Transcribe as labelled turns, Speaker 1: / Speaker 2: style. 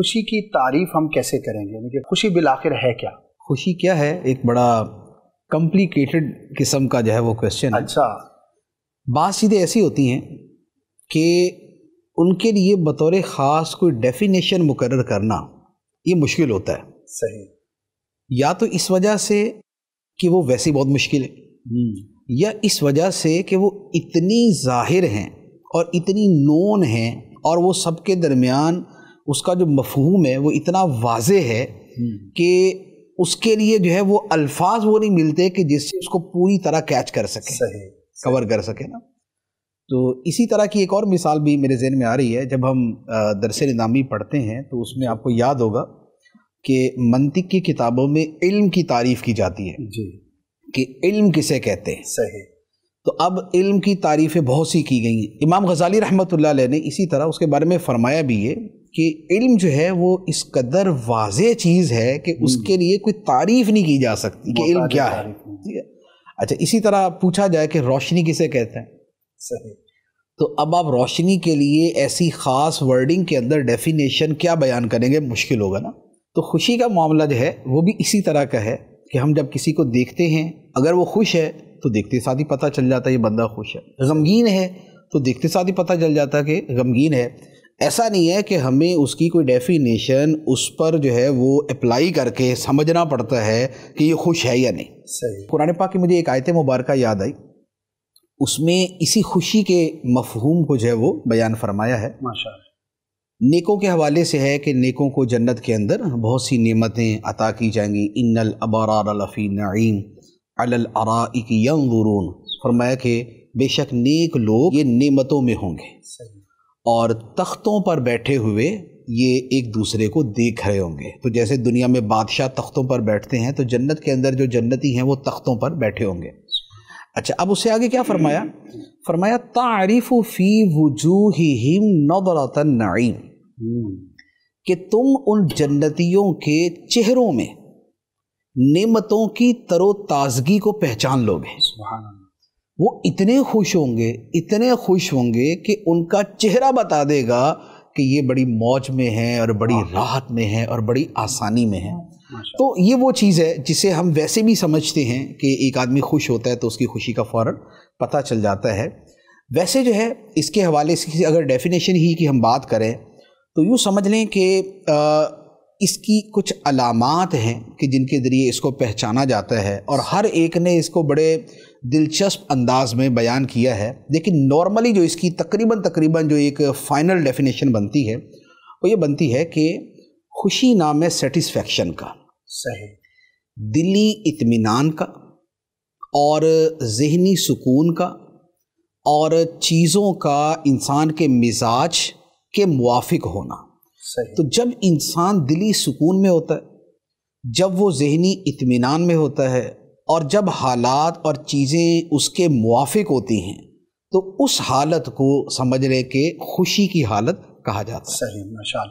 Speaker 1: खुशी की तारीफ हम कैसे करेंगे यानी कि खुशी आखिर है क्या खुशी क्या है एक बड़ा कॉम्प्लिकेटेड किस्म का जो है वो क्वेश्चन अच्छा बात सीधे ऐसी होती हैं कि उनके लिए बतौर ख़ास कोई डेफिनेशन मुकर करना ये मुश्किल होता है सही या तो इस वजह से कि वो वैसे बहुत मुश्किल है हम्म। या इस वजह से कि वो इतनी जाहिर हैं और इतनी नोन हैं और वो सबके दरमियान उसका जो मफहूम है वो इतना वाज है हम्म। कि उसके लिए जो है वो अल्फाज वो नहीं मिलते कि जिससे उसको पूरी तरह कैच कर सके सही, कवर कर सके ना तो इसी तरह की एक और मिसाल भी मेरे जहन में आ रही है जब हम दरस नामी पढ़ते हैं तो उसमें आपको याद होगा कि मंतिक की किताबों में इल्म की तारीफ़ की जाती है जी कि इल्म किसे कहते हैं सही तो अब इल्म की तारीफ़ें बहुत सी की गई हैं इमाम गजाली रहमत ने इसी तरह उसके बारे में फ़रमाया भी है कि इल्म जो है वो इस कदर वाज चीज़ है कि हम्म। उसके लिए कोई तारीफ़ नहीं की जा सकती कि इल्म क्या है अच्छा इसी तरह पूछा जाए कि रोशनी किसे कहते हैं सही तो अब आप रोशनी के लिए ऐसी ख़ास वर्डिंग के अंदर डेफिनेशन क्या बयान करेंगे मुश्किल होगा ना तो खुशी का मामला जो है वो भी इसी तरह का है कि हम जब किसी को देखते हैं अगर वो खुश है तो देखते साथ ही पता चल जाता है ये बंदा खुश है गमगीन है तो देखते साथ ही पता चल जाता है कि गमगीन है ऐसा नहीं है कि हमें उसकी कोई डेफिनेशन उस पर जो है वो अप्लाई करके समझना पड़ता है कि ये खुश है या नहीं सही कुरान पाक की मुझे एक आयत मुबारक याद आई उसमें इसी खुशी के मफहूम को जो है वो बयान फरमाया है माशा नेकों के हवाले से है कि नेकों को जन्नत के अंदर बहुत सी नेमतें अता की जाएंगी इन्नल अबारफ़ी नईम अलराक यंगरून फरमाया कि बेशक नेक लोग ये नेमतों में होंगे और तख्तों पर बैठे हुए ये एक दूसरे को देख रहे होंगे तो जैसे दुनिया में बादशाह तख्तों पर बैठते हैं तो जन्नत के अंदर जो जन्नती हैं वो तख्तों पर बैठे होंगे अच्छा अब उससे आगे क्या फरमाया फरमाया तारीफ़ फ़ी ही हिम नईम कि तुम उन जन्नतियों के चेहरों में नेमतों की तरोताज़गी को पहचान लोगे वो इतने खुश होंगे इतने खुश होंगे कि उनका चेहरा बता देगा कि ये बड़ी मौज में है और बड़ी हाँ। राहत में है और बड़ी आसानी में है तो ये वो चीज़ है जिसे हम वैसे भी समझते हैं कि एक आदमी खुश होता है तो उसकी खुशी का फ़ौर पता चल जाता है वैसे जो है इसके हवाले से अगर डेफिनेशन ही की हम बात करें तो यूँ समझ लें कि इसकी कुछ अलामत हैं कि जिनके ज़रिए इसको पहचाना जाता है और हर एक ने इसको बड़े दिलचस्प अंदाज में बयान किया है लेकिन नॉर्मली जो इसकी तकरीबन तकरीबन जो एक फ़ाइनल डेफिनेशन बनती है वो ये बनती है कि खुशी नाम है सेटिस्फेक्शन का सही दिली इतमान का और जहनी सुकून का और चीज़ों का इंसान के मिजाज के मुआफ़ होना तो जब इंसान दिली सुकून में होता है जब वो जहनी इतमान में होता है और जब हालात और चीज़ें उसके मुआफ़ होती हैं तो उस हालत को समझ लें के खुशी की हालत कहा जाता है सही माशा